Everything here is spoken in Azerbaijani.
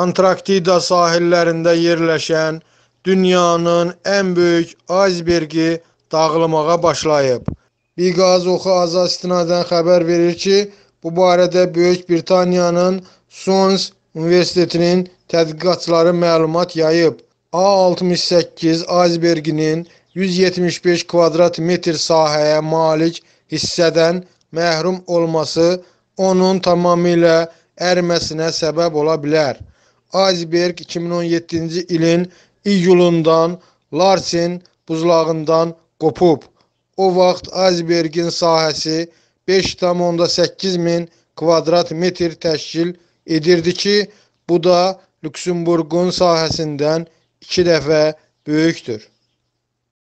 Antarktida sahillərində yerləşən dünyanın ən böyük aysberqi dağılmağa başlayıb. Biqaz oxu aza istinadən xəbər verir ki, bu barədə Böyük Britaniyanın Sons Universitetinin tədqiqatçıları məlumat yayıb. A68 aysberqinin 175 kvadrat metr sahəyə malik hissədən məhrum olması onun tamamilə ərməsinə səbəb ola bilər. Aysberg 2017-ci ilin iyulundan Larsen buzlağından qopub. O vaxt Aysbergin sahəsi 5,8 min kvadrat metr təşkil edirdi ki, bu da Lüksemburqun sahəsindən iki dəfə böyükdür.